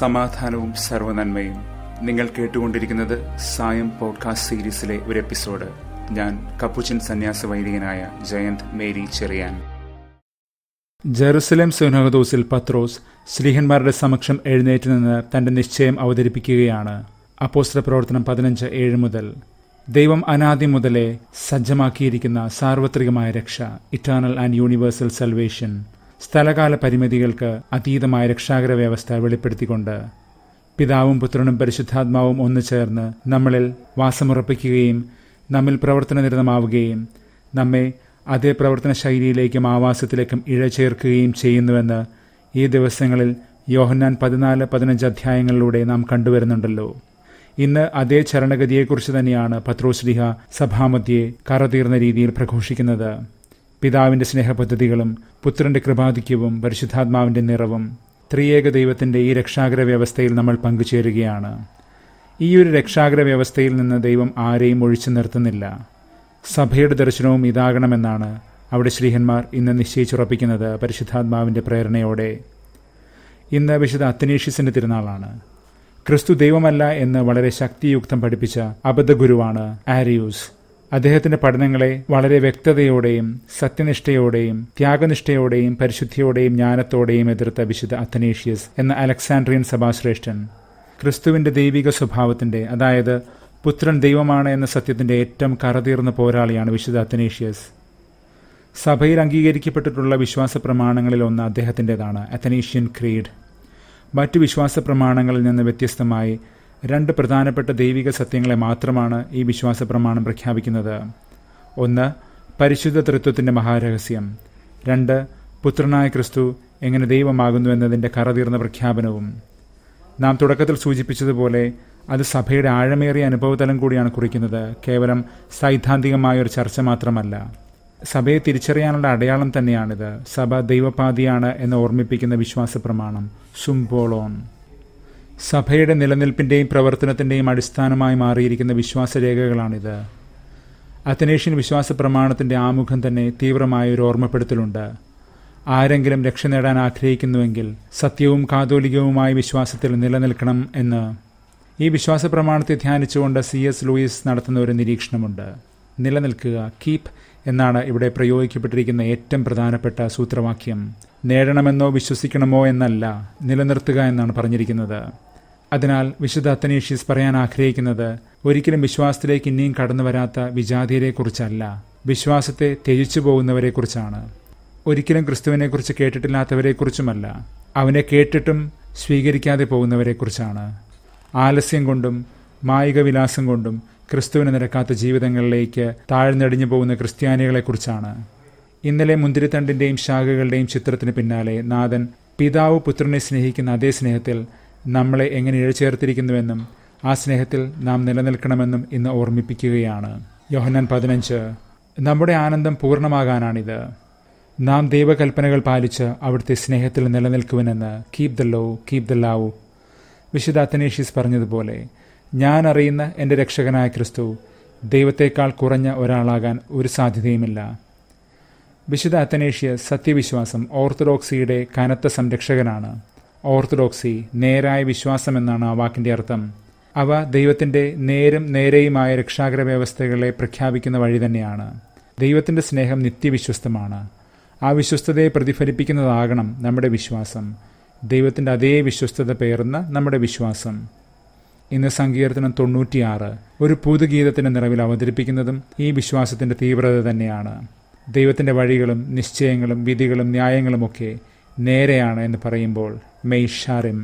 സമാധാനവും സർവനന്മയും നിങ്ങൾ കേട്ടുകൊണ്ടിരിക്കുന്നത് സായം പോഡ്കാസ്റ്റ് സീരീസിലെ ഒരു എപ്പിസോഡ് ഞാൻ കപ്പുച്ചൻ സന്യാസ വൈദികനായ ജയന്ത് മേരി ചെറിയാൻ ജെറുസലേം സുനഹദോസിൽ പത്രോസ് ശ്രീഹന്മാരുടെ സമക്ഷം എഴുന്നേറ്റ് നിന്ന് തന്റെ നിശ്ചയം അവതരിപ്പിക്കുകയാണ് അപ്പോസ്ത്ര പ്രവർത്തനം പതിനഞ്ച് ഏഴ് മുതൽ ദൈവം അനാദി മുതലേ സജ്ജമാക്കിയിരിക്കുന്ന സാർവത്രികമായ രക്ഷ ഇറ്റേണൽ ആൻഡ് യൂണിവേഴ്സൽ സൽവേഷൻ സ്ഥലകാല പരിമിതികൾക്ക് അതീതമായ രക്ഷാകര വ്യവസ്ഥ വെളിപ്പെടുത്തിക്കൊണ്ട് പിതാവും പുത്രനും പരിശുദ്ധാത്മാവും ഒന്നു ചേർന്ന് നമ്മളിൽ വാസമുറപ്പിക്കുകയും നമ്മിൽ പ്രവർത്തനനിരതമാവുകയും നമ്മെ അതേ പ്രവർത്തന ശൈലിയിലേക്കും ആവാസത്തിലേക്കും ഇഴചേർക്കുകയും ചെയ്യുന്നുവെന്ന് ഈ ദിവസങ്ങളിൽ യോഹന്നാൻ പതിനാല് പതിനഞ്ച് അധ്യായങ്ങളിലൂടെ നാം കണ്ടുവരുന്നുണ്ടല്ലോ ഇന്ന് അതേ ചരണഗതിയെക്കുറിച്ച് തന്നെയാണ് പത്രോശ്രീഹ സഭാമധ്യെ കറതീർന്ന രീതിയിൽ പ്രഘോഷിക്കുന്നത് പിതാവിന്റെ സ്നേഹപദ്ധതികളും പുത്രന്റെ കൃപാധിക്യവും പരിശുദ്ധാത്മാവിന്റെ നിറവും ത്രിയേക ദൈവത്തിന്റെ ഈ രക്ഷാകര വ്യവസ്ഥയിൽ നമ്മൾ പങ്കുചേരുകയാണ് ഈ ഒരു രക്ഷാകര വ്യവസ്ഥയിൽ നിന്ന് ദൈവം ആരെയും ഒഴിച്ചു നിർത്തുന്നില്ല സഭയുടെ ദർശനവും ഇതാകണമെന്നാണ് അവിടെ ശ്രീഹന്മാർ ഇന്ന് നിശ്ചയിച്ചുറപ്പിക്കുന്നത് പരിശുദ്ധാത്മാവിന്റെ പ്രേരണയോടെ ഇന്ന് വിശുദ്ധ അത്തനേഷ്യസിൻ്റെ തിരുനാളാണ് ക്രിസ്തു ദൈവമല്ല എന്ന് വളരെ ശക്തിയുക്തം പഠിപ്പിച്ച അബദ്ധഗുരുവാണ് ആരിയൂസ് അദ്ദേഹത്തിന്റെ പഠനങ്ങളെ വളരെ വ്യക്തതയോടെയും സത്യനിഷ്ഠയോടെയും ത്യാഗനിഷ്ഠയോടെയും പരിശുദ്ധിയോടെയും ജ്ഞാനത്തോടെയും എതിർത്ത വിശുദ്ധ അത്തനേഷ്യസ് എന്ന അലക്സാൻഡ്രിയൻ സഭാശ്രേഷ്ഠൻ ക്രിസ്തുവിന്റെ ദൈവിക സ്വഭാവത്തിന്റെ അതായത് പുത്രൻ ദൈവമാണ് എന്ന സത്യത്തിന്റെ ഏറ്റവും കറതീർന്ന പോരാളിയാണ് വിശുദ്ധ അത്തനേഷ്യസ് സഭയിൽ അംഗീകരിക്കപ്പെട്ടിട്ടുള്ള വിശ്വാസ പ്രമാണങ്ങളിൽ ഒന്ന് അദ്ദേഹത്തിൻ്റെതാണ് അത്തനേഷ്യൻ ക്രീഡ് മറ്റു വിശ്വാസ പ്രമാണങ്ങളിൽ നിന്ന് വ്യത്യസ്തമായി രണ്ട് പ്രധാനപ്പെട്ട ദൈവിക സത്യങ്ങളെ മാത്രമാണ് ഈ വിശ്വാസ പ്രമാണം പ്രഖ്യാപിക്കുന്നത് ഒന്ന് പരിശുദ്ധ തൃത്വത്തിൻ്റെ മഹാരഹസ്യം രണ്ട് പുത്രനായ ക്രിസ്തു എങ്ങനെ ദൈവമാകുന്നു എന്നതിൻ്റെ കറതീർന്ന പ്രഖ്യാപനവും നാം തുടക്കത്തിൽ സൂചിപ്പിച്ചതുപോലെ അത് സഭയുടെ ആഴമേറിയ അനുഭവതലം കൂടിയാണ് കുറിക്കുന്നത് കേവലം സൈദ്ധാന്തികമായ ഒരു ചർച്ച മാത്രമല്ല സഭയെ തിരിച്ചറിയാനുള്ള അടയാളം തന്നെയാണിത് സഭ ദൈവപാതിയാണ് എന്ന് ഓർമ്മിപ്പിക്കുന്ന വിശ്വാസ പ്രമാണം സുംബോളോൺ സഭയുടെ നിലനിൽപ്പിൻ്റെയും പ്രവർത്തനത്തിൻ്റെയും അടിസ്ഥാനമായി മാറിയിരിക്കുന്ന വിശ്വാസരേഖകളാണിത് അത്തനേഷ്യൻ വിശ്വാസ പ്രമാണത്തിൻ്റെ ആമുഖം തന്നെ തീവ്രമായ ഒരു ഓർമ്മപ്പെടുത്തലുണ്ട് ആരെങ്കിലും രക്ഷ നേടാൻ ആഗ്രഹിക്കുന്നുവെങ്കിൽ സത്യവും കാതോലികവുമായ വിശ്വാസത്തിൽ നിലനിൽക്കണം എന്ന് ഈ വിശ്വാസ പ്രമാണത്തെ ധ്യാനിച്ചുകൊണ്ട് സി എസ് ലൂയിസ് നടത്തുന്ന ഒരു നിരീക്ഷണമുണ്ട് നിലനിൽക്കുക കീപ് എന്നാണ് ഇവിടെ പ്രയോഗിക്കപ്പെട്ടിരിക്കുന്ന ഏറ്റവും പ്രധാനപ്പെട്ട സൂത്രവാക്യം നേടണമെന്നോ വിശ്വസിക്കണമോ എന്നല്ല നിലനിർത്തുക എന്നാണ് പറഞ്ഞിരിക്കുന്നത് അതിനാൽ വിശുദ്ധ അത്തനേഷ്യസ് പറയാൻ ആഗ്രഹിക്കുന്നത് ഒരിക്കലും വിശ്വാസത്തിലേക്ക് ഇനിയും കടന്നു വരാത്ത വിജാതിയരെക്കുറിച്ചല്ല വിശ്വാസത്തെ ത്യജിച്ചു പോകുന്നവരെക്കുറിച്ചാണ് ഒരിക്കലും ക്രിസ്തുവിനെക്കുറിച്ച് കേട്ടിട്ടില്ലാത്തവരെക്കുറിച്ചുമല്ല അവനെ കേട്ടിട്ടും സ്വീകരിക്കാതെ പോകുന്നവരെക്കുറിച്ചാണ് ആലസ്യം കൊണ്ടും മായിക വിലാസം കൊണ്ടും ക്രിസ്തുവിനെ നിരക്കാത്ത ജീവിതങ്ങളിലേക്ക് താഴ്ന്നടിഞ്ഞു പോകുന്ന ക്രിസ്ത്യാനികളെക്കുറിച്ചാണ് ഇന്നലെ മുന്തിരിത്തണ്ടിന്റെയും ശാഖകളുടെയും ചിത്രത്തിന് പിന്നാലെ നാഥൻ പിതാവ് പുത്രനെ സ്നേഹിക്കുന്ന അതേ സ്നേഹത്തിൽ നമ്മളെ എങ്ങനെ ഇഴചേർത്തിരിക്കുന്നുവെന്നും ആ സ്നേഹത്തിൽ നാം നിലനിൽക്കണമെന്നും ഇന്ന് ഓർമ്മിപ്പിക്കുകയാണ് യോഹനാൻ പതിനഞ്ച് നമ്മുടെ ആനന്ദം പൂർണ്ണമാകാനാണിത് നാം ദൈവകൽപ്പനകൾ പാലിച്ച് അവിടുത്തെ സ്നേഹത്തിൽ നിലനിൽക്കുവനെന്ന് keep the law keep the love വിശുദ്ധ അത്തനേഷ്യസ് പറഞ്ഞതുപോലെ ഞാൻ അറിയുന്ന എൻ്റെ രക്ഷകനായ ക്രിസ്തു ദൈവത്തേക്കാൾ കുറഞ്ഞ ഒരാളാകാൻ ഒരു സാധ്യതയുമില്ല വിശുദ്ധ അത്തനേഷ്യ സത്യവിശ്വാസം ഓർത്തഡോക്സിയുടെ കനത്ത സംരക്ഷകനാണ് ഓർത്തഡോക്സി നേരായ വിശ്വാസം എന്നാണ് ആ വാക്കിന്റെ അർത്ഥം അവ ദൈവത്തിന്റെ നേരും നേരെയുമായ രക്ഷാകര വ്യവസ്ഥകളെ പ്രഖ്യാപിക്കുന്ന വഴി തന്നെയാണ് ദൈവത്തിന്റെ സ്നേഹം നിത്യവിശ്വസ്തമാണ് ആ വിശ്വസ്തതയെ പ്രതിഫലിപ്പിക്കുന്നതാകണം നമ്മുടെ വിശ്വാസം ദൈവത്തിന്റെ അതേ വിശ്വസ്തത പേർന്ന നമ്മുടെ വിശ്വാസം ഇന്ന് സങ്കീർത്തനം തൊണ്ണൂറ്റിയാറ് ഒരു പുതുഗീതത്തിൻ്റെ നിറവിൽ അവതരിപ്പിക്കുന്നതും ഈ വിശ്വാസത്തിന്റെ തീവ്രത തന്നെയാണ് ദൈവത്തിൻ്റെ വഴികളും നിശ്ചയങ്ങളും വിധികളും ന്യായങ്ങളുമൊക്കെ നേരെയാണ് എന്ന് പറയുമ്പോൾ മെയ്ഷാറിം